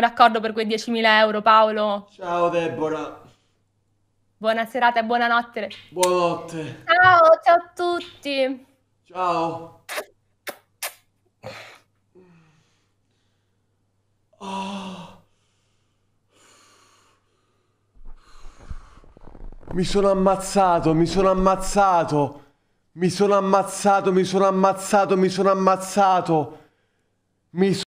d'accordo per quei 10.000 euro, Paolo. Ciao Deborah. Buona serata e buonanotte. Buonanotte. Ciao, ciao a tutti. Ciao. Oh. Mi sono ammazzato, mi sono ammazzato. Mi sono ammazzato, mi sono ammazzato, mi sono ammazzato. Mi